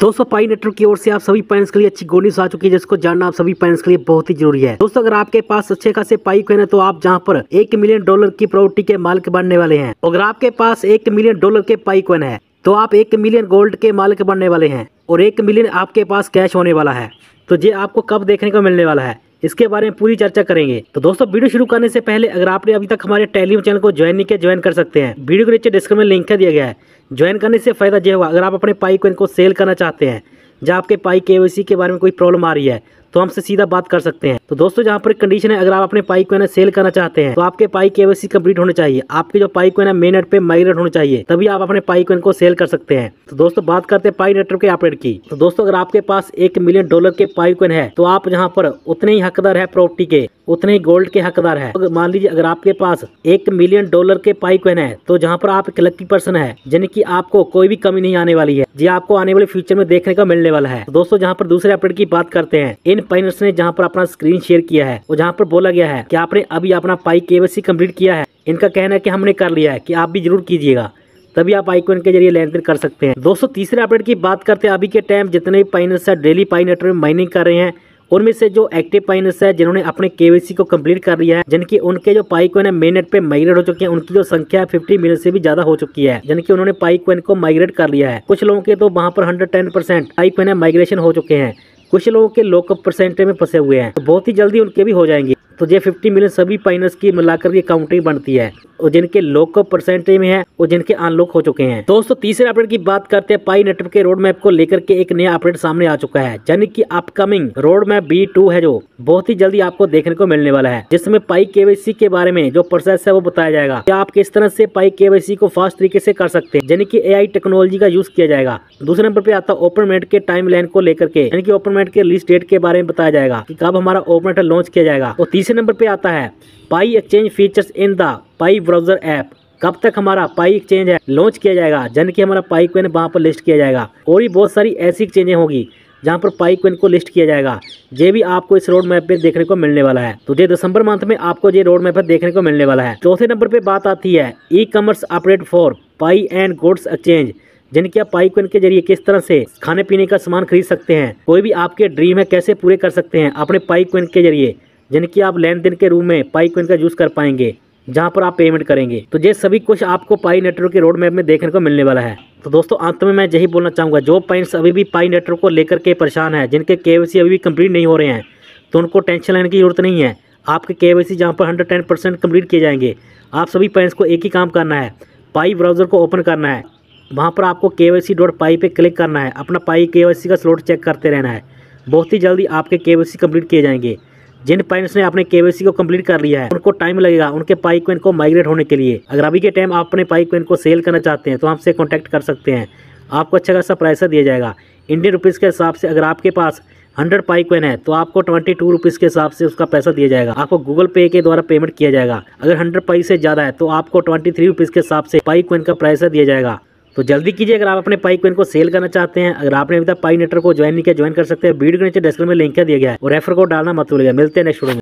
दोस्तों पाई नेटवर्क की ओर से आप सभी पैंस के लिए अच्छी गुड आ चुकी है जिसको जानना आप सभी पेरेंट्स के लिए बहुत ही जरूरी है दोस्तों अगर आपके पास अच्छे खासे पाई कॉइन है तो आप जहां पर एक मिलियन डॉलर की प्रॉपर्टी के मालिक बनने वाले हैं अगर आपके पास एक मिलियन डॉलर के पाई कॉइन है तो आप एक मिलियन गोल्ड के मालिक बनने वाले हैं और एक मिलियन आपके पास कैश होने वाला है तो ये आपको कब देखने को मिलने वाला है इसके बारे में पूरी चर्चा करेंगे तो दोस्तों वीडियो शुरू करने से पहले अगर आपने अभी तक हमारे टेलीग्राम चैनल को ज्वाइन नहीं किया ज्वाइन कर सकते हैं वीडियो के नीचे डिस्क्रिप्शन में लिंक दिया गया है ज्वाइन करने से फायदा यह होगा अगर आप अपने पाई को इनको सेल करना चाहते हैं जहाँ आपके पाई के के बारे में कोई प्रॉब्लम आ रही है तो हमसे सीधा बात कर सकते हैं तो दोस्तों यहाँ पर कंडीशन है अगर आप अपने पाई को है ना सेल करना चाहते हैं तो आपके पाई वैसी कम्प्लीट होना चाहिए आपके जो पाई को है ना मेन नेट पे माइग्रेट होना चाहिए तभी आप अपने पाई को सेल कर सकते हैं तो दोस्तों बात करते हैं पाई नेटवर्क के अपडेट की तो दोस्तों अगर आपके पास एक मिलियन डॉलर के पाई है तो आप यहाँ पर उतने ही हकदार है प्रॉपर्टी के उतने ही गोल्ड के हकदार है मान लीजिए अगर आपके पास एक मिलियन डॉलर के पाई है तो जहाँ पर आप एक लकी पर्सन है यानी कि आपको कोई भी कमी नहीं आने वाली है जी आपको आने वाले फ्यूचर में देखने का मिलने वाला है तो दोस्तों जहाँ पर दूसरे अपडेट की बात करते हैं इन इन पाइनर्स ने जहाँ पर अपना स्क्रीन शेयर किया है और जहाँ पर बोला गया है कि आपने अभी अपना पाई केवाईसी कम्प्लीट किया है इनका कहना है कि हमने कर लिया है कि आप भी जरूर कीजिएगा तभी आप आइकॉन के जरिए लेन कर सकते हैं दोस्तों तीसरे अपडेट की बात करते हैं अभी के टाइम जितने भी पाइनर्स है डेली पाइन में माइनिंग कर रहे हैं उनमें से जो एक्टिव पाइनर्स है जिन्होंने अपने केवीसी को कंप्लीट कर लिया है जिनकी उनके जो पाइकॉइन है मेनेट पे माइग्रेट हो चुके हैं उनकी जो संख्या है फिफ्टी मिलियन से भी ज्यादा हो चुकी है जिनकी उन्होंने पाइकॉइन को माइग्रेट कर लिया है कुछ लोगों के तो वहाँ पर hundred ten percent Pi coin migration हो चुके हैं कुछ लोगों के लोकअप परसेंटेज में फंसे हुए हैं तो बहुत ही जल्दी उनके भी हो जाएंगे तो ये फिफ्टी मिलियन सभी पाइनर्स की मिलाकर के काउंटिंग बनती है और जिनके लॉकअप परसेंटेज में है और जिनके अनलॉक हो चुके हैं दोस्तों तीसरे अपडेट की बात करते हैं पाई नेटवर्क के रोड मैप को लेकर के एक नया अपडेट सामने आ चुका है यानी कि upcoming road map B two है जो बहुत ही जल्दी आपको देखने को मिलने वाला है जिसमें पाई केवाईसी के बारे में जो प्रोसेस है वो बताया जाएगा क्या आप किस तरह से पाई केवाईसी को फास्ट तरीके से कर सकते हैं यानी कि ए टेक्नोलॉजी का यूज किया जाएगा दूसरे नंबर पे आता है ओपन मेट के टाइम लाइन को लेकर के यानी कि ओपन मेट के रिलीज डेट के बारे में बताया जाएगा की कब हमारा ओपन लॉन्च किया जाएगा और तीसरे तीसरे नंबर पे आता है Pi exchange features in the Pi browser app कब तक हमारा पाई एक्सचेंज है लॉन्च किया जाएगा जन की हमारा पाई क्वेन वहाँ पर लिस्ट किया जाएगा और भी बहुत सारी ऐसी एक्सचेंजें होगी जहाँ पर पाई क्वेन को लिस्ट किया जाएगा ये भी आपको इस रोड मैप पे देखने को मिलने वाला है तो ये दिसंबर मंथ में आपको ये रोड मैप पर देखने को मिलने वाला है चौथे नंबर पर बात आती है e commerce update for Pi and goods exchange जिनकी आप पाई क्वेन के जरिए किस तरह से खाने पीने का सामान खरीद सकते हैं कोई भी आपके ड्रीम है कैसे पूरे कर सकते हैं अपने पाई क्वेन के जरिए यानी कि आप लेन देन के रूम में पाई कोइन का यूज़ कर पाएंगे जहाँ पर आप पेमेंट करेंगे तो ये सभी कुछ आपको पाई नेटवर्क के रोड मैप में देखने को मिलने वाला है तो दोस्तों अंत में मैं यही बोलना चाहूँगा जो पॉइंट्स अभी भी पाई नेटवर्क को लेकर के परेशान हैं जिनके के अभी भी कम्प्लीट नहीं हो रहे हैं तो उनको टेंशन लेने की जरूरत नहीं है आपके के वाई सी जहाँ पर हंड्रेड टेन परसेंट कम्प्लीट किए जाएंगे आप सभी पॉइंट्स को एक ही काम करना है पाई ब्राउज़र को ओपन करना है वहाँ पर आपको के वाई सी डॉट पाई पर क्लिक करना है अपना पाई के वाई सी का स्लोट चेक करते रहना है बहुत ही जल्दी आपके के वाई सी कम्प्लीट किए जाएंगे जिन पेरेंट्स ने अपने केवाईसी को कंप्लीट कर लिया है उनको टाइम लगेगा उनके पाई को माइग्रेट होने के लिए अगर अभी के टाइम आप अपने पाई को सेल करना चाहते हैं तो आपसे कॉन्टैक्ट कर सकते हैं आपको अच्छा खासा प्राइस दिया जाएगा इंडियन रुपीज़ के हिसाब से अगर आपके पास हंड्रेड पाई है तो आपको ट्वेंटी टू रुपीज़ के हिसाब से उसका पैसा दिया जाएगा आपको गूगल पे के द्वारा पेमेंट किया जाएगा अगर हंड्रेड पाई से ज़्यादा है तो आपको ट्वेंटी थ्री रुपीज़ के हिसाब से पाई का प्राइस दिया जाएगा तो जल्दी कीजिए अगर आप अपने पाई क्वेन को सेल करना चाहते हैं अगर आपने अभी तक पाई नेटर को ज्वाइन नहीं किया ज्वाइन कर सकते हैं वीडियो के नीचे डिस्क्रिप्शन में लिंक दिया गया है और रेफर को डालना मत भूलिएगा मिलते हैं नेक्स्ट वीडियो